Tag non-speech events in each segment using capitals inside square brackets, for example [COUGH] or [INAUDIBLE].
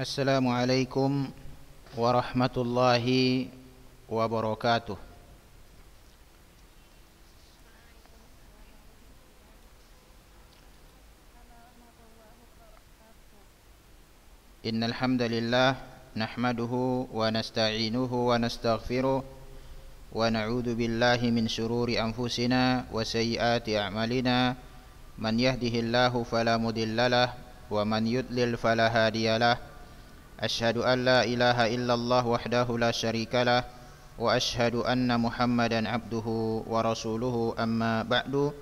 Assalamualaikum warahmatullahi wabarakatuh. Innal hamdalillah nahmaduhu wa nasta'inuhu wa nastaghfiruh wa na'udzu billahi min shururi anfusina wa sayyiati a'malina man yahdihillahu fala mudilla lahu wa man yudlil fala hadiya أشهد أن لا إله إلا الله وحده لا شريك له وأشهد أن محمدا عبده ورسوله أما بعد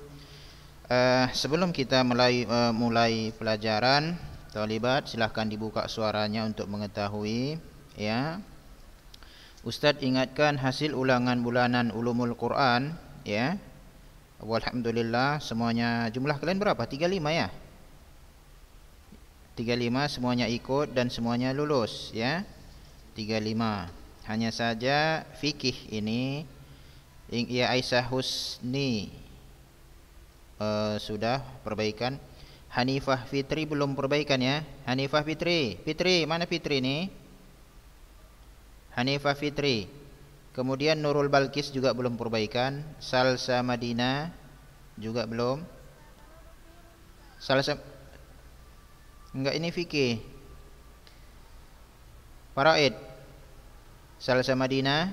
Uh, sebelum kita mulai, uh, mulai pelajaran Talibat silahkan dibuka suaranya untuk mengetahui ya Ustadz ingatkan hasil ulangan bulanan ulumul Quran ya Alhamdulillah semuanya jumlah kalian berapa 35 ya 35 semuanya ikut dan semuanya lulus ya 35 hanya saja fikih ini ya Aisyah Husni uh, sudah perbaikan Hanifah Fitri belum perbaikan ya Hanifah Fitri Fitri mana Fitri ini Hanifah Fitri kemudian Nurul Balkis juga belum perbaikan Salsa Madinah juga belum Salsa Enggak ini fikih. Faraid. Salsa Madinah.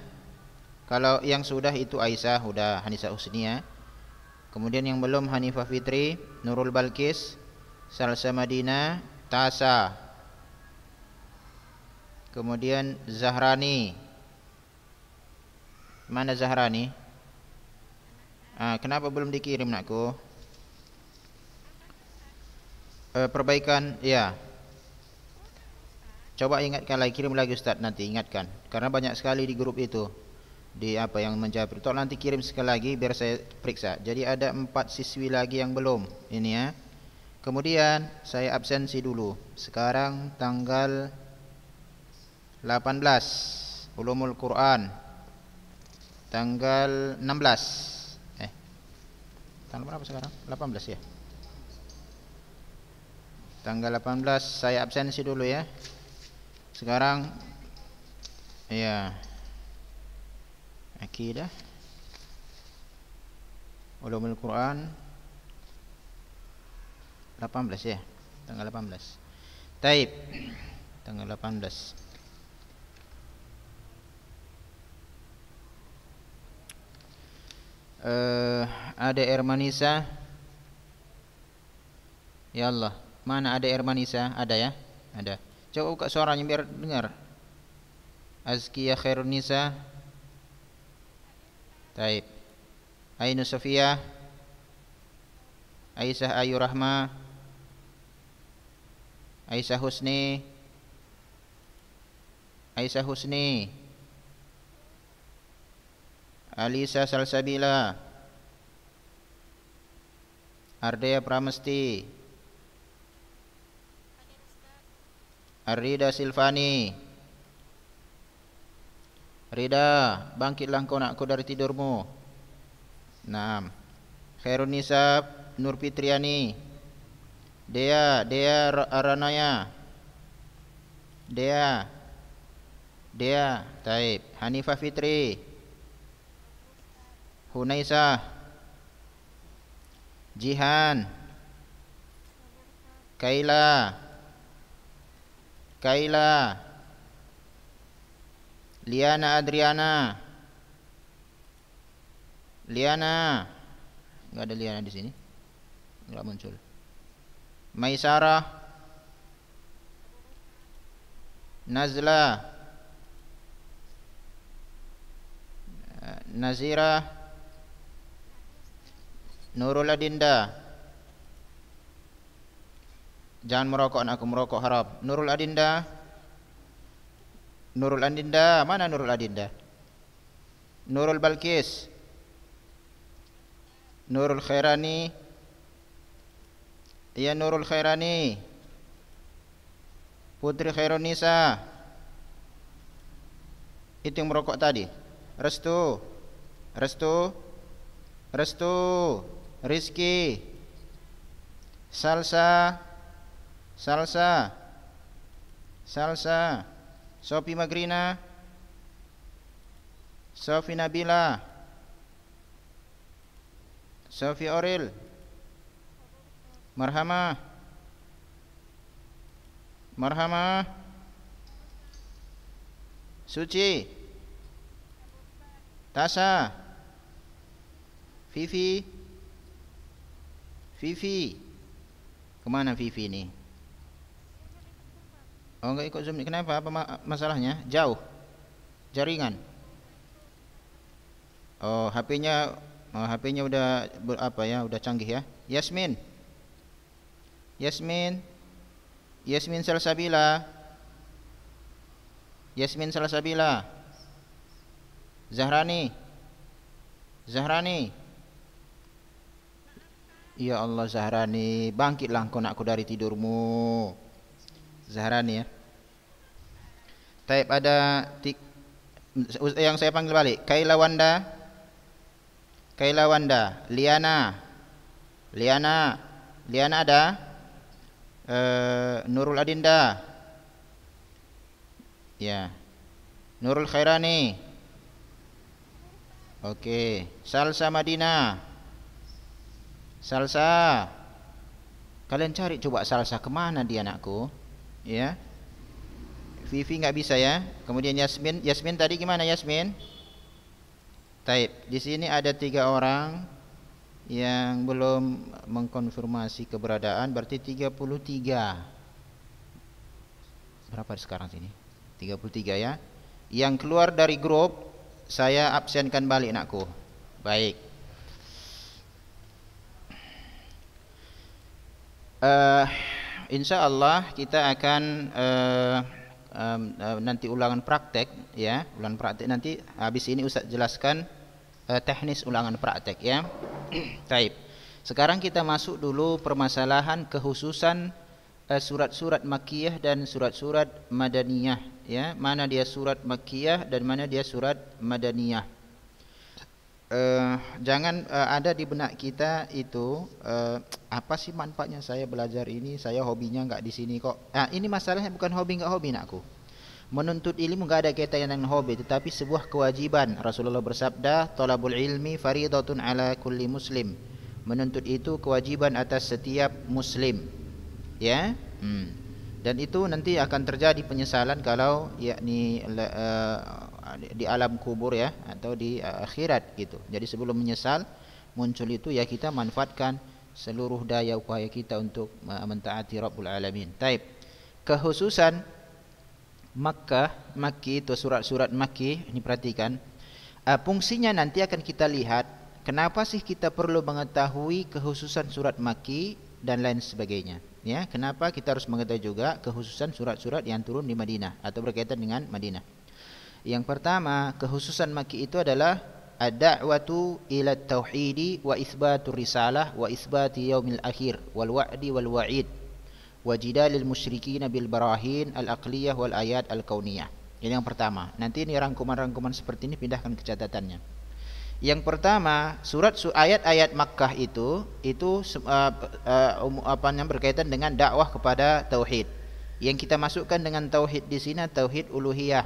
Kalau yang sudah itu Aisyah, sudah Hanisa Husnia. Kemudian yang belum Hanifah Fitri, Nurul Balkis, Salsa Madinah, Tasa. Kemudian Zahrani. Mana Zahrani? Ah, kenapa belum dikirim nakku? Eh, perbaikan ya. Coba ingatkan lagi kirim lagi Ustaz nanti ingatkan karena banyak sekali di grup itu di apa yang menjawab itu nanti kirim sekali lagi biar saya periksa. Jadi ada empat siswi lagi yang belum ini ya. Kemudian saya absensi dulu. Sekarang tanggal 18 Ulumul Quran tanggal 16 eh tanggal berapa sekarang? 18 ya tanggal 18 saya absensi dulu ya sekarang ya akidah ulumul Quran 18 ya tanggal 18 taib tanggal 18 uh, ada Ermanisa ya Allah Mana ada air manisa? Ada ya? Ada. Coba buka suaranya biar dengar. Azkia Khairun Nisa. Taib. Ainu Sofia. Aisyah Ayu Rahma. Aisyah Husni. Aisyah Husni. Alisa Salsabila. Ardea Pramesti. Arida rida Silvani Rida Bangkitlah kau nakku dari tidurmu Naam. Khairun Nisab Nur Fitriani Dea Dea Aranaya Dea Dea Taib Hanifah Fitri Hunaisa. Jihan Kaila Kaila Liana Adriana Liana nggak ada Liana di sini nggak muncul Maisara, Nazla eh, Nazira Nurul Adinda Jangan merokok anakku merokok haram. Nurul Adinda. Nurul Adinda, mana Nurul Adinda? Nurul Balkis. Nurul Khairani. Iya Nurul Khairani. Putri Khairunisa. Itu yang merokok tadi. Restu. Restu. Restu. Rizki. Salsa salsa salsa Sofi Magrina Sofi Nabila Sofi Oril Marhama Marhama Suci Tasa Vivi Vivi Kemana Vivi nih? Oh nggak ikut zoom kenapa? Apa masalahnya? Jauh jaringan. Oh HP-nya oh, HP-nya udah apa ya? Udah canggih ya. Yasmin. Yasmin. Yasmin Salsabila. Yasmin Salsabila. Zahrani. Zahrani. Ya Allah Zahrani, bangkitlah kau nakku dari tidurmu. Zahrani ya. Taib ada yang saya panggil balik. Kaila Wanda. Kaila Wanda, Liana. Liana. Liana ada. Uh, Nurul Adinda. Ya. Nurul Khairani. Oke, Salsa Madina, Salsa. Kalian cari coba salsa kemana dia anakku? Ya. Vivi nggak bisa ya. Kemudian Yasmin, Yasmin tadi gimana Yasmin? Taib. Di sini ada tiga orang yang belum mengkonfirmasi keberadaan berarti 33. Berapa sekarang sini? 33 ya. Yang keluar dari grup saya absenkan balik nakku. Baik. Uh, insya Allah kita akan uh, um, uh, nanti ulangan praktek ya ulangan praktek nanti habis ini Ustaz jelaskan uh, teknis ulangan praktek ya taib [CLEARS THROAT] sekarang kita masuk dulu permasalahan kekhususan eh, surat-surat uh, makiyah dan surat-surat madaniyah ya mana dia surat makiyah dan mana dia surat madaniyah Eh, jangan eh, ada di benak kita itu eh, apa sih manfaatnya saya belajar ini saya hobinya nggak di sini kok nah, ini masalahnya bukan hobi nggak hobi nakku menuntut ilmu nggak ada kaitannya dengan hobi tetapi sebuah kewajiban Rasulullah bersabda talabul ilmi faridatun ala kulli muslim menuntut itu kewajiban atas setiap muslim ya hmm. dan itu nanti akan terjadi penyesalan kalau yakni uh, Ah, di alam kubur ya atau di ah, akhirat gitu. Jadi sebelum menyesal muncul itu ya kita manfaatkan seluruh daya upaya kita untuk ah, mentaati Rabbul Alamin. Taib. Kehususan Makkah, Makki itu surat-surat Makki ini perhatikan. Uh, fungsinya nanti akan kita lihat kenapa sih kita perlu mengetahui kehususan surat Makki dan lain sebagainya ya kenapa kita harus mengetahui juga kehususan surat-surat yang turun di Madinah atau berkaitan dengan Madinah yang pertama, kehususan maki itu adalah ad-da'watu ila tauhid, wa itsbatu risalah wa itsbati yaumil akhir wal wa'di wal wa'id wa jidalil musyrikin bil barahin al aqliyah wal ayat al kauniyah. Ini yang pertama. Nanti ini rangkuman-rangkuman seperti ini pindahkan ke catatannya. Yang pertama, surat ayat-ayat Makkah itu itu uh, uh, apa yang berkaitan dengan dakwah kepada tauhid. Yang kita masukkan dengan tauhid di sini tauhid uluhiyah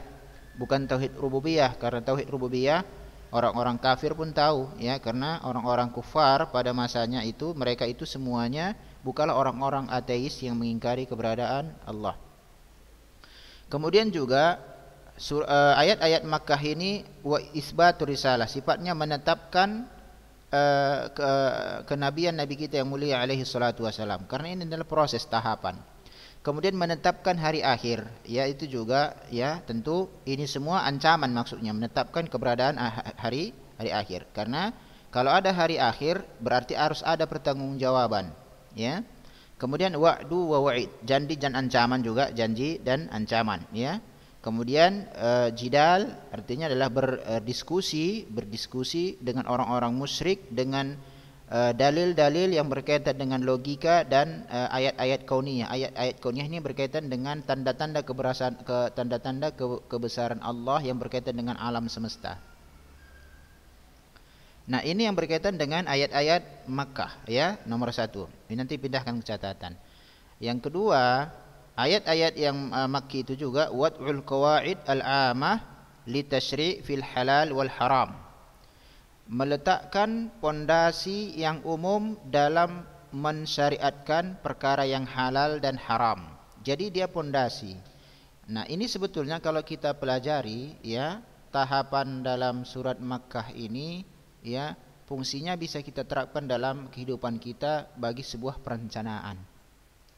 bukan tauhid rububiyah karena tauhid rububiyah orang-orang kafir pun tahu ya karena orang-orang kufar pada masanya itu mereka itu semuanya bukanlah orang-orang ateis yang mengingkari keberadaan Allah. Kemudian juga eh, ayat-ayat Makkah ini wa isbatur risalah sifatnya menetapkan uh, ke, kenabian Nabi kita yang mulia alaihi salatu wasalam karena ini adalah proses tahapan kemudian menetapkan hari akhir ya itu juga ya tentu ini semua ancaman maksudnya menetapkan keberadaan ah, hari hari akhir karena kalau ada hari akhir berarti harus ada pertanggungjawaban ya kemudian wa'du wa wa'id janji dan ancaman juga janji dan ancaman ya kemudian uh, jidal artinya adalah berdiskusi eh, berdiskusi dengan orang-orang musyrik dengan Eh, dalil-dalil uh, yang berkaitan dengan logika dan uh, ayat-ayat kauniyah. Ayat-ayat kauniyah ini berkaitan dengan tanda-tanda keberasan ke tanda-tanda ke, kebesaran Allah yang berkaitan dengan alam semesta. Nah, ini yang berkaitan dengan ayat-ayat Makkah ya, nomor satu Ini nanti pindahkan ke catatan. Yang kedua, ayat-ayat yang uh, Makki itu juga wa'ul qawaid al-amah litashri' fil halal wal haram. meletakkan pondasi yang umum dalam mensyariatkan perkara yang halal dan haram. Jadi dia pondasi. Nah, ini sebetulnya kalau kita pelajari ya, tahapan dalam surat Makkah ini ya, fungsinya bisa kita terapkan dalam kehidupan kita bagi sebuah perencanaan.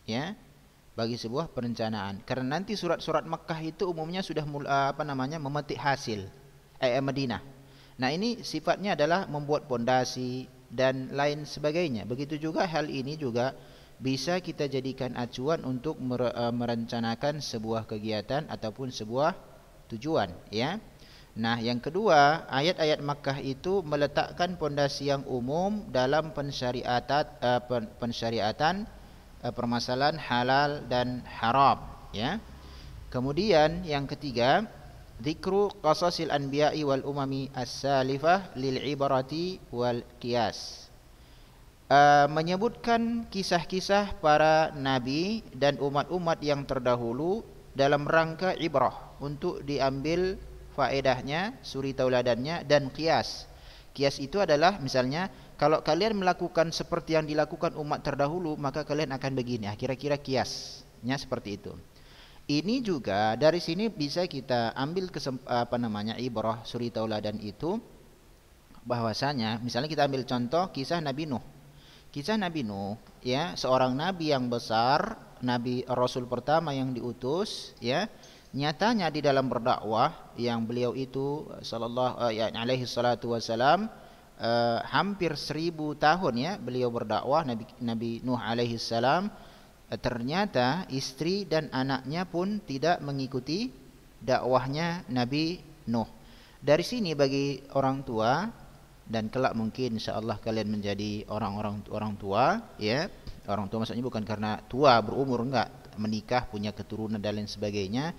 Ya, bagi sebuah perencanaan. Karena nanti surat-surat Makkah itu umumnya sudah apa namanya? memetik hasil eh Madinah Nah ini sifatnya adalah membuat pondasi dan lain sebagainya. Begitu juga hal ini juga bisa kita jadikan acuan untuk eh, merencanakan sebuah kegiatan ataupun sebuah tujuan, ya. Nah, yang kedua, ayat-ayat Makkah itu meletakkan pondasi yang umum dalam eh, pensyariatan pensyariatan eh, permasalahan halal dan haram, ya. Kemudian yang ketiga, Dikru qasasil anbiya'i wal umami as-salifah lil ibarati wal qiyas. Uh, menyebutkan kisah-kisah para nabi dan umat-umat yang terdahulu dalam rangka ibrah untuk diambil faedahnya, suri tauladannya dan kias. Kias itu adalah misalnya kalau kalian melakukan seperti yang dilakukan umat terdahulu maka kalian akan begini. Ah, kira-kira kiasnya seperti itu. Ini juga dari sini bisa kita ambil apa namanya ibrah suri tauladan itu bahwasanya misalnya kita ambil contoh kisah Nabi Nuh. Kisah Nabi Nuh ya seorang nabi yang besar, nabi rasul pertama yang diutus ya. Nyatanya di dalam berdakwah yang beliau itu sallallahu eh, ya alaihi salatu wasalam eh, hampir seribu tahun ya beliau berdakwah Nabi Nabi Nuh alaihi salam Eh, ternyata istri dan anaknya pun tidak mengikuti dakwahnya Nabi Nuh. Dari sini bagi orang tua dan kelak mungkin insyaallah kalian menjadi orang-orang orang tua ya. Orang tua maksudnya bukan karena tua berumur enggak, menikah, punya keturunan dan lain sebagainya.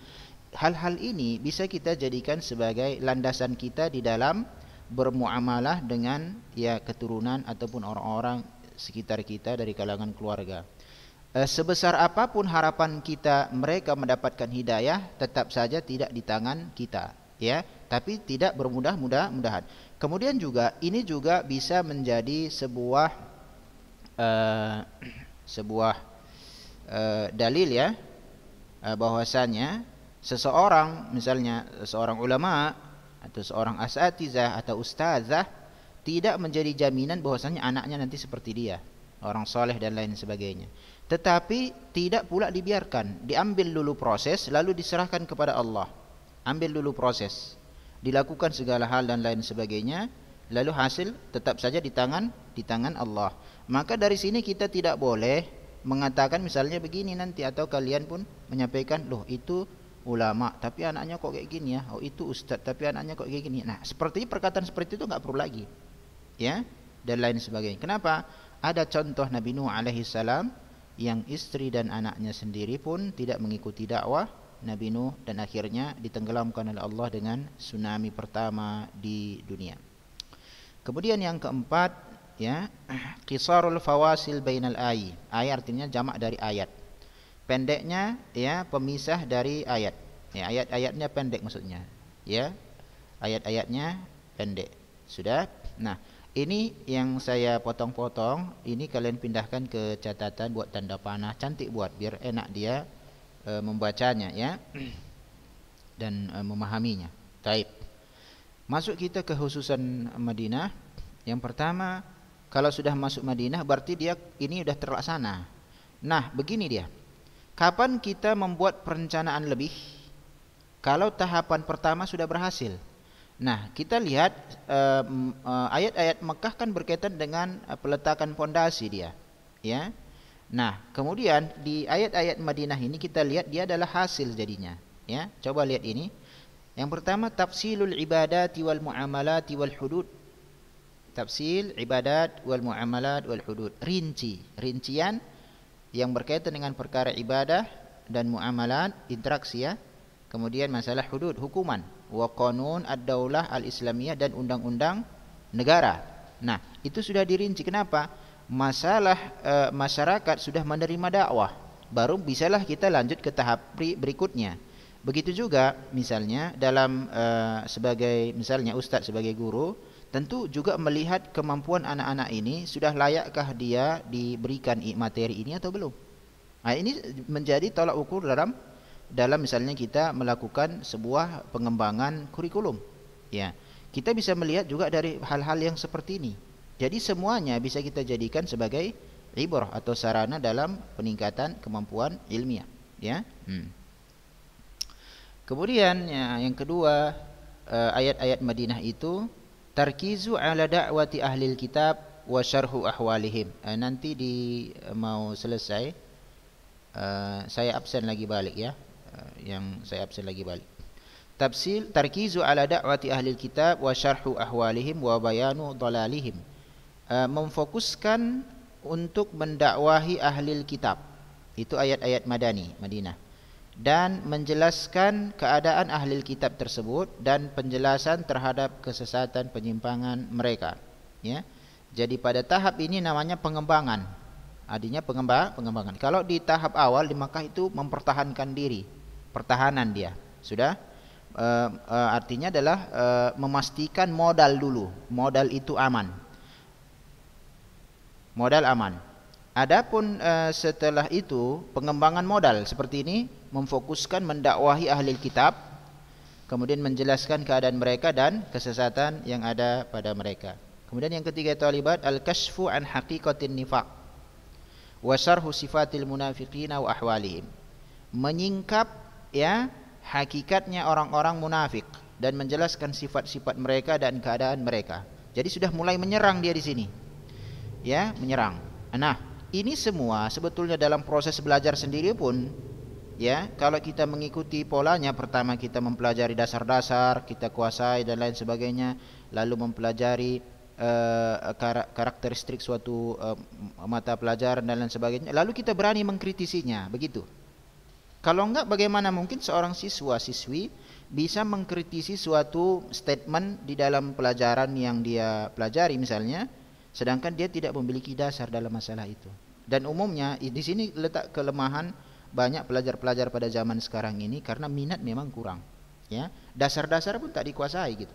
Hal-hal ini bisa kita jadikan sebagai landasan kita di dalam bermuamalah dengan ya keturunan ataupun orang-orang sekitar kita dari kalangan keluarga. Eh, sebesar apapun harapan kita mereka mendapatkan hidayah tetap saja tidak di tangan kita ya tapi tidak bermudah-mudah-mudahan kemudian juga ini juga bisa menjadi sebuah uh, sebuah uh, dalil ya uh, bahwasannya seseorang misalnya seorang ulama atau seorang asatizah atau ustazah tidak menjadi jaminan bahwasannya anaknya nanti seperti dia orang soleh dan lain sebagainya tetapi tidak pula dibiarkan diambil dulu proses lalu diserahkan kepada Allah ambil dulu proses dilakukan segala hal dan lain sebagainya lalu hasil tetap saja di tangan di tangan Allah maka dari sini kita tidak boleh mengatakan misalnya begini nanti atau kalian pun menyampaikan loh itu ulama tapi anaknya kok kayak gini ya oh itu ustaz tapi anaknya kok kayak gini nah seperti perkataan seperti itu nggak perlu lagi ya dan lain sebagainya kenapa ada contoh Nabi Nuh alaihi salam yang istri dan anaknya sendiri pun tidak mengikuti dakwah Nabi Nuh dan akhirnya ditenggelamkan oleh Allah dengan tsunami pertama di dunia. Kemudian yang keempat ya qisarul fawasil bainal ayi. Ayat artinya jamak dari ayat. Pendeknya ya pemisah dari ayat. Ya ayat-ayatnya pendek maksudnya. Ya. Ayat-ayatnya pendek. Sudah? Nah, ini yang saya potong-potong ini kalian pindahkan ke catatan buat tanda panah cantik buat biar enak dia e, membacanya ya [CLEARS THROAT] dan e, memahaminya taib masuk kita ke khususan Madinah yang pertama kalau sudah masuk Madinah berarti dia ini sudah terlaksana nah begini dia kapan kita membuat perencanaan lebih kalau tahapan pertama sudah berhasil Nah, kita lihat eh, eh, ayat-ayat Mekah kan berkaitan dengan eh, peletakan fondasi dia, ya. Nah, kemudian di ayat-ayat Madinah ini kita lihat dia adalah hasil jadinya, ya. Coba lihat ini. Yang pertama tafsilul ibadati wal muamalati wal hudud. Tafsil ibadat wal muamalat wal hudud. Rinci, rincian yang berkaitan dengan perkara ibadah dan muamalat, interaksi ya. Kemudian masalah hudud, hukuman wa qanun ad-daulah al-islamiyah dan undang-undang negara. Nah, itu sudah dirinci. Kenapa? Masalah e, masyarakat sudah menerima dakwah, baru bisalah kita lanjut ke tahap berikutnya. Begitu juga misalnya dalam e, sebagai misalnya ustadz sebagai guru, tentu juga melihat kemampuan anak-anak ini sudah layakkah dia diberikan materi ini atau belum. Nah, ini menjadi tolak ukur dalam dalam misalnya kita melakukan sebuah pengembangan kurikulum ya kita bisa melihat juga dari hal-hal yang seperti ini jadi semuanya bisa kita jadikan sebagai ibrah atau sarana dalam peningkatan kemampuan ilmiah ya hmm. kemudian ya, yang kedua eh, ayat-ayat eh, Madinah itu tarkizu ala da'wati ahli kitab wa syarhu ahwalihim eh, nanti di eh, mau selesai Uh, saya absen lagi balik ya Eh, yang saya absen lagi balik. Tafsil tarkizu ala da'wati ahli kitab wa syarhu ahwalihim wa bayanu dalalihim. Uh, memfokuskan untuk mendakwahi ahli kitab. Itu ayat-ayat Madani, Madinah. Dan menjelaskan keadaan ahli kitab tersebut dan penjelasan terhadap kesesatan penyimpangan mereka. Ya. Jadi pada tahap ini namanya pengembangan. Artinya pengembang, pengembangan. Kalau di tahap awal di Makkah itu mempertahankan diri, pertahanan dia sudah e, e, artinya adalah e, memastikan modal dulu modal itu aman modal aman adapun e, setelah itu pengembangan modal seperti ini memfokuskan mendakwahi ahli kitab kemudian menjelaskan keadaan mereka dan kesesatan yang ada pada mereka kemudian yang ketiga talibat al-kashfu an haqiqatin nifaq wa syarhu sifatil munafiqina wa ahwalihim menyingkap ya hakikatnya orang-orang munafik dan menjelaskan sifat-sifat mereka dan keadaan mereka. Jadi sudah mulai menyerang dia di sini. Ya, menyerang. Nah, ini semua sebetulnya dalam proses belajar sendiri pun ya, kalau kita mengikuti polanya pertama kita mempelajari dasar-dasar, kita kuasai dan lain sebagainya, lalu mempelajari uh, karakteristik suatu uh, mata pelajaran dan lain sebagainya, lalu kita berani mengkritisinya, begitu. Kalau enggak bagaimana mungkin seorang siswa-siswi bisa mengkritisi suatu statement di dalam pelajaran yang dia pelajari misalnya sedangkan dia tidak memiliki dasar dalam masalah itu. Dan umumnya di sini letak kelemahan banyak pelajar-pelajar pada zaman sekarang ini karena minat memang kurang. Ya, dasar-dasar pun tak dikuasai gitu.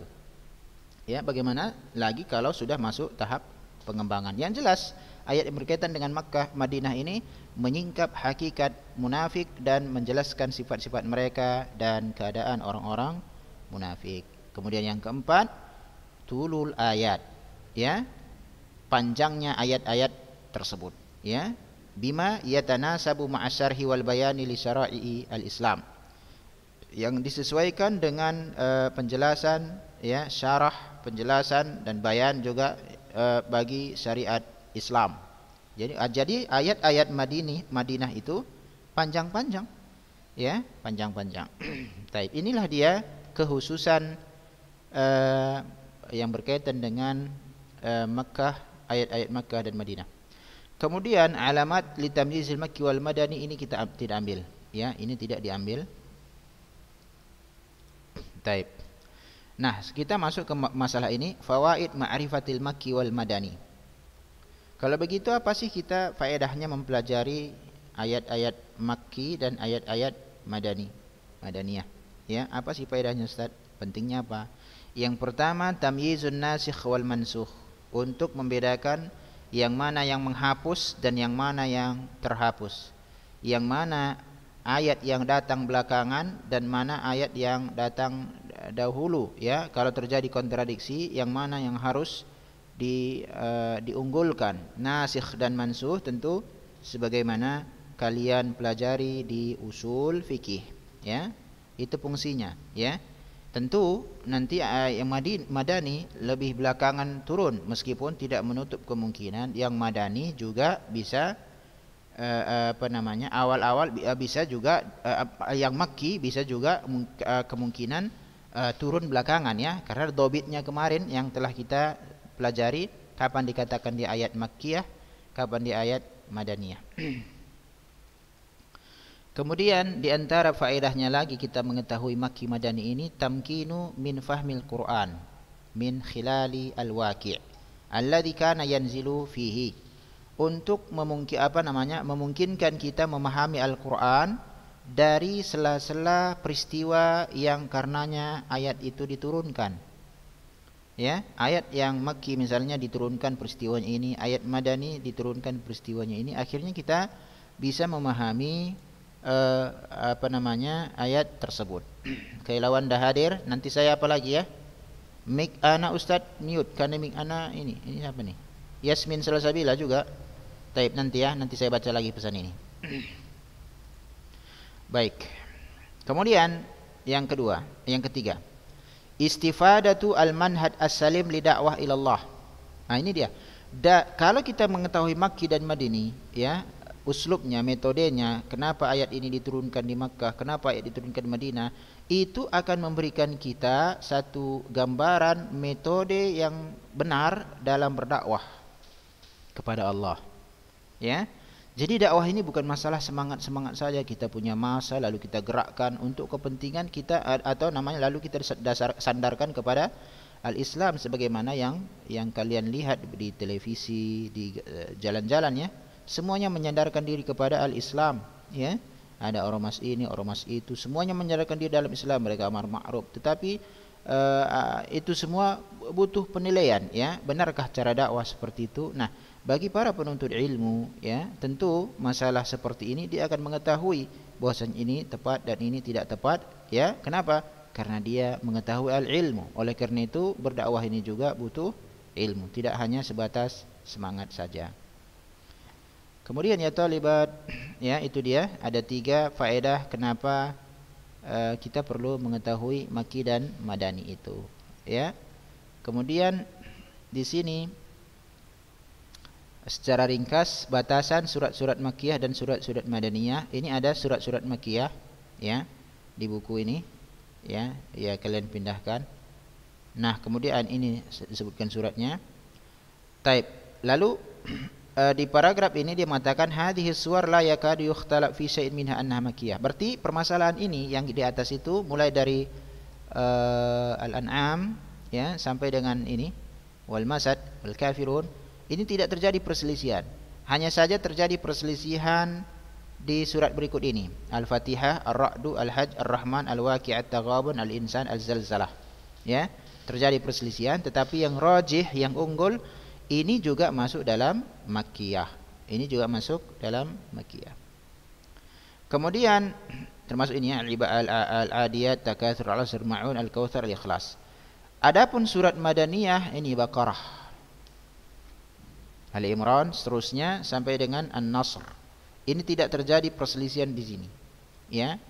Ya, bagaimana lagi kalau sudah masuk tahap pengembangan. Yang jelas ayat yang berkaitan dengan Makkah, Madinah ini menyingkap hakikat munafik dan menjelaskan sifat-sifat mereka dan keadaan orang-orang munafik. Kemudian yang keempat, tulul ayat. Ya. Panjangnya ayat-ayat tersebut, ya. Bima yatanasabu ma'asyarhi wal bayani li syara'i al-Islam. Yang disesuaikan dengan uh, penjelasan ya syarah penjelasan dan bayan juga uh, bagi syariat Islam. Jadi jadi ayat-ayat Madinah Madinah itu panjang-panjang. Ya, panjang-panjang. [CLEARS THROAT] Baik, inilah dia kehususan uh, yang berkaitan dengan uh, Mekah, ayat-ayat Mekah dan Madinah. Kemudian alamat tamyizil makki wal madani ini kita tidak ambil, ya, ini tidak diambil. Baik. Nah, kita masuk ke masalah ini fawaid ma'rifatil makki wal madani. Kalau begitu apa sih kita faedahnya mempelajari ayat-ayat Makki dan ayat-ayat Madani? Madaniyah. Ya, apa sih faedahnya Ustaz? Pentingnya apa? Yang pertama tamyizun nasikh wal mansukh untuk membedakan yang mana yang menghapus dan yang mana yang terhapus. Yang mana ayat yang datang belakangan dan mana ayat yang datang dahulu ya kalau terjadi kontradiksi yang mana yang harus di, uh, diunggulkan nasikh dan mansuh tentu sebagaimana kalian pelajari di usul fikih ya itu fungsinya ya tentu nanti uh, yang madani lebih belakangan turun meskipun tidak menutup kemungkinan yang madani juga bisa uh, apa namanya awal-awal bisa juga uh, yang makki bisa juga uh, kemungkinan uh, turun belakangan ya karena dobitnya kemarin yang telah kita pelajari kapan dikatakan di ayat Makkiyah, kapan di ayat Madaniyah. Kemudian di antara faedahnya lagi kita mengetahui Makki Madani ini tamkinu min fahmil Quran min khilali al-waqi' alladhi kana yanzilu fihi untuk memungkin apa namanya memungkinkan kita memahami Al-Qur'an dari sela-sela peristiwa yang karenanya ayat itu diturunkan ya ayat yang Makki misalnya diturunkan peristiwa ini ayat Madani diturunkan peristiwanya ini akhirnya kita bisa memahami uh, apa namanya ayat tersebut [CLEARS THROAT] kailawan dah hadir nanti saya apa lagi ya mik anak ustad mute karena mik ana ini ini apa nih Yasmin Salasabila juga taib nanti ya nanti saya baca lagi pesan ini [CLEARS THROAT] baik kemudian yang kedua yang ketiga istifadatu al-manhad as-salim li da'wah ila Allah. Nah ha, ini dia. Da, kalau kita mengetahui Makki dan Madini, ya, uslubnya, metodenya, kenapa ayat ini diturunkan di Makkah, kenapa ayat diturunkan di Madinah, itu akan memberikan kita satu gambaran metode yang benar dalam berdakwah kepada Allah. Ya. Jadi dakwah ini bukan masalah semangat-semangat saja kita punya masa lalu kita gerakkan untuk kepentingan kita atau namanya lalu kita dasar, sandarkan kepada al-Islam sebagaimana yang yang kalian lihat di televisi di eh, jalan-jalan ya. Semuanya menyandarkan diri kepada al-Islam ya. Ada ormas ini, ormas itu, semuanya menyandarkan diri dalam Islam, mereka amar ma'ruf. Tetapi uh, itu semua butuh penilaian ya. Benarkah cara dakwah seperti itu? Nah, bagi para penuntut ilmu ya tentu masalah seperti ini dia akan mengetahui bahwasan ini tepat dan ini tidak tepat ya kenapa karena dia mengetahui al ilmu oleh karena itu berdakwah ini juga butuh ilmu tidak hanya sebatas semangat saja kemudian ya talibat [CLEARS THROAT] ya itu dia ada tiga faedah kenapa uh, kita perlu mengetahui maki dan madani itu ya kemudian di sini secara ringkas batasan surat-surat Makkiyah dan surat-surat Madaniyah. Ini ada surat-surat Makkiyah ya di buku ini ya ya kalian pindahkan. Nah, kemudian ini disebutkan suratnya. Taib. Lalu [CLEARS THROAT] eh, di paragraf ini dia mengatakan hadhihi suwar la yakadu yukhtalaf fi syai'in minha annaha makkiyah. Berarti permasalahan ini yang di atas itu mulai dari uh, Al-An'am ya sampai dengan ini wal masad wal kafirun ini tidak terjadi perselisihan. Hanya saja terjadi perselisihan di surat berikut ini. Al-Fatihah, Ar-Ra'du, Al-Hajj, Ar-Rahman, Al-Waqi'at, Taghabun, Al-Insan, Al-Zalzalah. Ya, terjadi perselisihan tetapi yang rajih, yang unggul ini juga masuk dalam Makkiyah. Ini juga masuk dalam Makkiyah. Kemudian termasuk ini Al-Adiyat, Takatsur, Al-Asr, Ma'un, Al-Kautsar, Al-Ikhlas. Adapun surat Madaniyah ini Baqarah Ali Imran seterusnya sampai dengan An-Nasr. Ini tidak terjadi perselisihan di sini. Ya.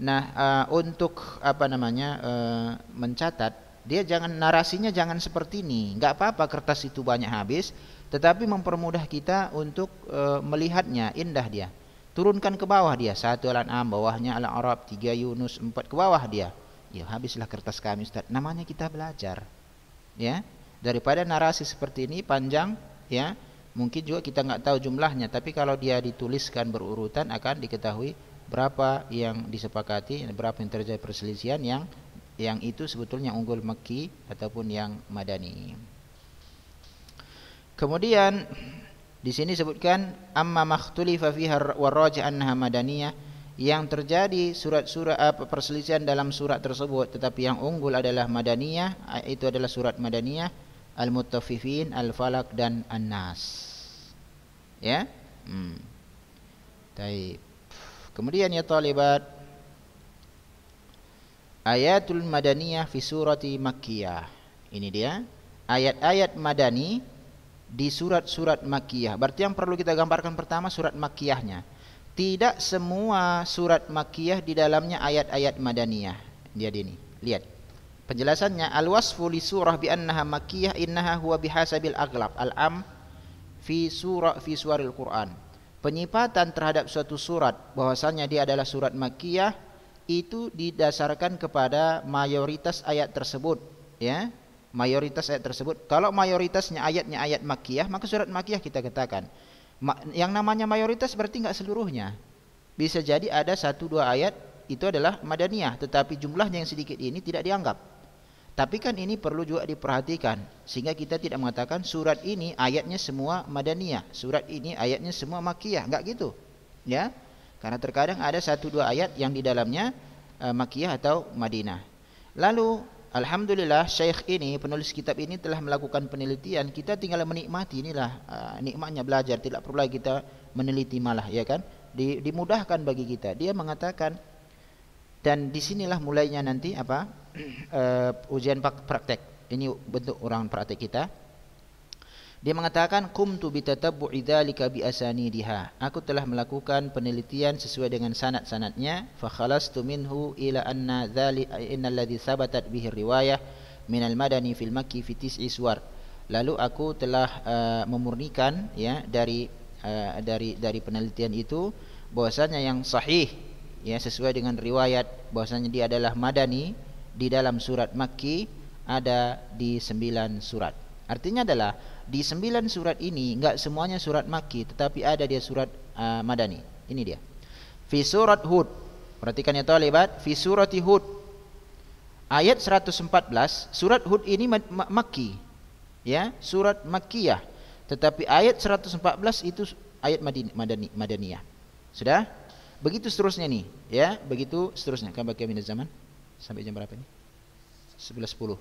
Nah, uh, untuk apa namanya? Uh, mencatat, dia jangan narasinya jangan seperti ini. Enggak apa-apa kertas itu banyak habis, tetapi mempermudah kita untuk uh, melihatnya, indah dia. Turunkan ke bawah dia. Satu Al-An'am, bawahnya Al-Arab, tiga Yunus, empat ke bawah dia. Ya, habislah kertas kami, Ustaz. Namanya kita belajar. Ya. Daripada narasi seperti ini panjang ya mungkin juga kita nggak tahu jumlahnya tapi kalau dia dituliskan berurutan akan diketahui berapa yang disepakati berapa yang terjadi perselisihan yang yang itu sebetulnya unggul Mekki ataupun yang Madani kemudian di sini sebutkan amma makhtulifa fiha warraj annaha madaniyah yang terjadi surat-surat perselisihan dalam surat tersebut tetapi yang unggul adalah madaniyah itu adalah surat madaniyah al mutafifin Al-Falak dan An-Nas. Ya? Hmm. Taib. Kemudian ya talibat Ayatul Madaniyah fi surati Makkiyah. Ini dia. Ayat-ayat madani di surat-surat Makkiyah. Berarti yang perlu kita gambarkan pertama surat Makkiyahnya. Tidak semua surat Makkiyah di dalamnya ayat-ayat madaniyah. Jadi ini, lihat. Penjelasannya al-wasfu li surah bi annaha makkiyah innaha huwa bihasabil aghlab al-am fi surah fi suwaril Quran. Penyipatan terhadap suatu surat bahwasanya dia adalah surat makiyah itu didasarkan kepada mayoritas ayat tersebut ya mayoritas ayat tersebut kalau mayoritasnya ayatnya ayat makiyah maka surat makiyah kita katakan yang namanya mayoritas berarti nggak seluruhnya bisa jadi ada satu dua ayat itu adalah madaniyah tetapi jumlahnya yang sedikit ini tidak dianggap tapi kan ini perlu juga diperhatikan sehingga kita tidak mengatakan surat ini ayatnya semua madaniyah, surat ini ayatnya semua makiyah, enggak gitu. Ya. Karena terkadang ada satu dua ayat yang di dalamnya e, eh, makiyah atau Madinah. Lalu alhamdulillah syekh ini penulis kitab ini telah melakukan penelitian, kita tinggal menikmati inilah e, nikmatnya belajar, tidak perlu lagi kita meneliti malah ya kan. Di, dimudahkan bagi kita. Dia mengatakan dan disinilah mulainya nanti apa? uh, [CLEARS THROAT] ujian praktek. Ini bentuk orang praktek kita. Dia mengatakan kum qumtu bitatabbu'i dzalika bi asanidiha. Aku telah melakukan penelitian sesuai dengan sanad-sanadnya fa khalastu minhu ila anna dzali innal ladzi sabatat bihi riwayah al madani fil makki fi tis'i suwar. Lalu aku telah uh, memurnikan ya dari uh, dari dari penelitian itu bahwasanya yang sahih ya sesuai dengan riwayat bahwasanya dia adalah madani di dalam surat Makki ada di sembilan surat. Artinya adalah di sembilan surat ini enggak semuanya surat Makki, tetapi ada dia surat uh, Madani. Ini dia. Fi surat Hud. Perhatikan ya talibat, fi surati Hud. Ayat 114, surat Hud ini Makki. Ya, surat Makkiyah. Tetapi ayat 114 itu ayat Madani, Madani Madaniyah. Sudah? Begitu seterusnya nih, ya, begitu seterusnya. Kan bagi zaman sampai jam berapa ini? 11.10.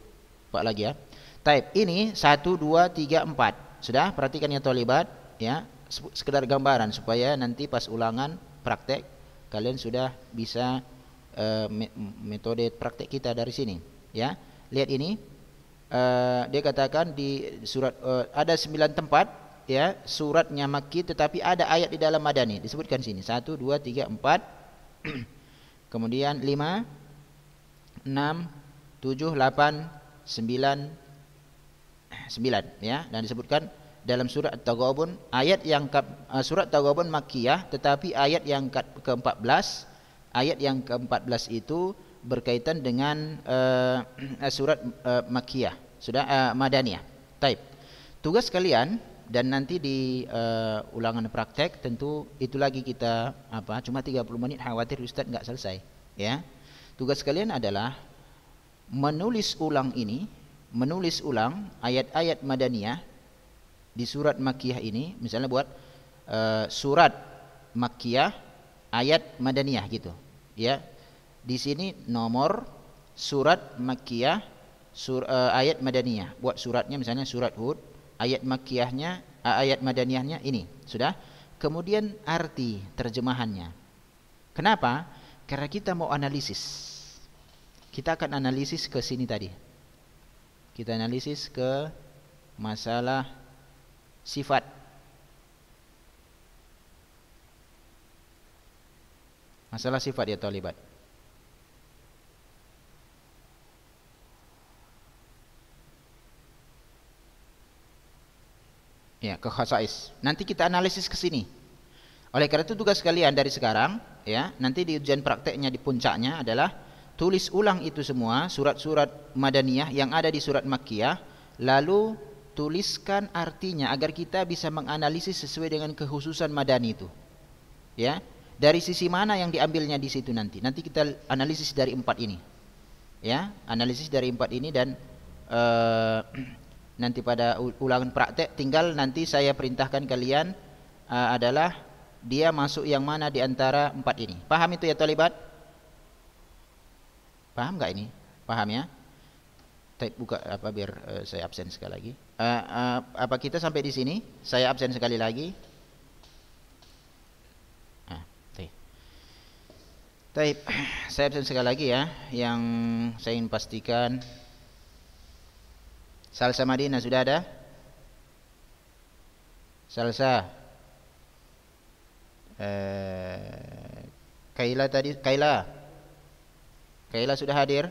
Pak lagi ya. Taib ini 1 2 3 4. Sudah? Perhatikan ya talibat ya. Sekedar gambaran supaya nanti pas ulangan praktek kalian sudah bisa uh, metode praktek kita dari sini ya. Lihat ini. Uh, dia katakan di surat uh, ada 9 tempat ya suratnya Makki tetapi ada ayat di dalam Madani disebutkan sini 1 2 3 4 kemudian 5 6 7 8 9 9 ya dan disebutkan dalam surat taghabun ayat yang ke, eh, surat taghabun Makkiyah tetapi ayat yang ke-14 ayat yang ke-14 itu berkaitan dengan uh, surat uh, Makkiyah sudah uh, Madaniyah. Taib. Tugas kalian dan nanti di uh, ulangan praktek tentu itu lagi kita apa cuma 30 menit khawatir Ustaz nggak selesai ya Tugas kalian adalah menulis ulang ini, menulis ulang ayat-ayat Madaniyah di surat Makkiyah ini, misalnya buat uh, surat Makkiyah ayat Madaniyah gitu. Ya. Di sini nomor surat Makkiyah sur, uh, ayat Madaniyah. Buat suratnya misalnya surat Hud, ayat Makkiyahnya, uh, ayat Madaniyahnya ini. Sudah? Kemudian arti terjemahannya. Kenapa? Karena kita mau analisis. Kita akan analisis ke sini tadi. Kita analisis ke masalah sifat. Masalah sifat ya talibat. Ya, ke khasais. Nanti kita analisis ke sini. Oleh karena itu tugas kalian dari sekarang ya nanti di ujian prakteknya di puncaknya adalah tulis ulang itu semua surat-surat madaniyah yang ada di surat makkiyah lalu tuliskan artinya agar kita bisa menganalisis sesuai dengan kekhususan madani itu ya dari sisi mana yang diambilnya di situ nanti nanti kita analisis dari empat ini ya analisis dari empat ini dan uh, [CLEARS THROAT] nanti pada ulangan praktek tinggal nanti saya perintahkan kalian uh, adalah dia masuk yang mana di antara empat ini. Paham itu ya Talibat? Paham nggak ini? Paham ya? Tapi buka apa biar uh, saya absen sekali lagi. Uh, uh, apa kita sampai di sini? Saya absen sekali lagi. Ah, taip. [CLEARS THROAT] saya absen sekali lagi ya. Yang saya ingin pastikan. Salsa Madinah sudah ada? Salsa. Eh, Kaila tadi Kaila Kaila sudah hadir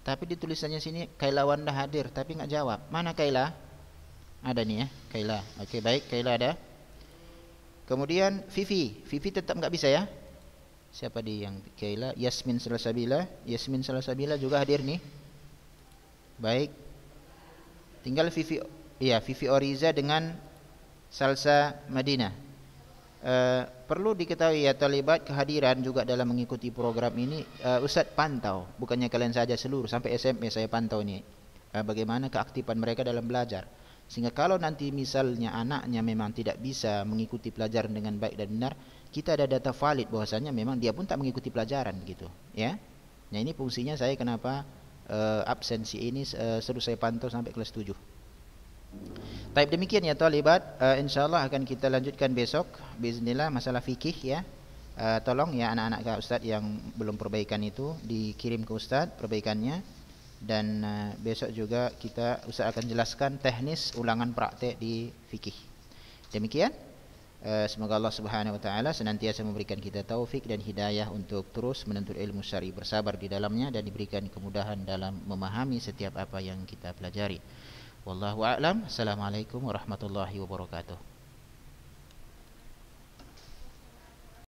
tapi ditulisannya sini Kaila Wanda hadir tapi nggak jawab mana Kaila ada nih ya Kaila oke baik Kaila ada kemudian Vivi Vivi tetap nggak bisa ya siapa di yang Kaila Yasmin Salasabila Yasmin Salasabila juga hadir nih baik tinggal Vivi iya Vivi Oriza dengan Salsa Madinah Eh, perlu diketahui ya terlibat kehadiran juga dalam mengikuti program ini uh, eh, Ustadz pantau bukannya kalian saja seluruh sampai SMP saya pantau ini uh, bagaimana keaktifan mereka dalam belajar sehingga kalau nanti misalnya anaknya memang tidak bisa mengikuti pelajaran dengan baik dan benar kita ada data valid bahwasanya memang dia pun tak mengikuti pelajaran gitu ya nah ini fungsinya saya kenapa uh, absensi ini uh, seru saya pantau sampai kelas 7 Baik demikian ya talibat uh, eh, insyaallah akan kita lanjutkan besok bismillah masalah fikih ya. Uh, tolong ya anak-anak Kak Ustaz yang belum perbaikan itu dikirim ke Ustaz perbaikannya dan uh, besok juga kita Ustaz akan jelaskan teknis ulangan praktek di fikih. Demikian uh, semoga Allah Subhanahu wa taala senantiasa memberikan kita taufik dan hidayah untuk terus menuntut ilmu syar'i bersabar di dalamnya dan diberikan kemudahan dalam memahami setiap apa yang kita pelajari. Wallahu a'lam. Assalamualaikum warahmatullahi wabarakatuh.